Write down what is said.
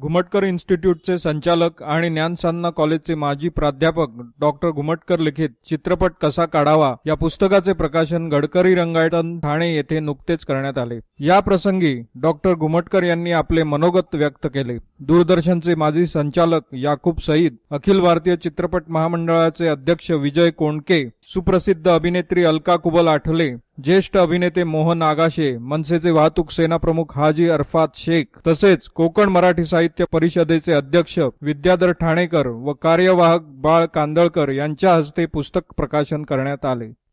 घुमटकर इन्स्टिट्यूटचे संचालक आणि ज्ञानसान्ना कॉलेजचे माजी प्राध्यापक डॉक्टर घुमटकर लिखित चित्रपट कसा काढावा या पुस्तकाचे प्रकाशन गडकरी रंगायतन ठाणे येथे नुकतेच करण्यात आले या प्रसंगी डॉक्टर घुमटकर यांनी आपले मनोगत व्यक्त केले दूरदर्शनचे माजी संचालक याकूब सईद अखिल भारतीय चित्रपट महामंडळाचे अध्यक्ष विजय कोंडके सुप्रसिद्ध अभिनेत्री अलका कुबल आठले ज्येष्ठ अभिनेते मोहन आगाशे मनसेचे वाहतूक सेना प्रमुख हाजी अरफात शेख तसेच कोकण मराठी साहित्य परिषदेचे अध्यक्ष विद्याधर ठाणेकर व कार्यवाहक बाळ कांदळकर यांच्या हस्ते पुस्तक प्रकाशन करण्यात आले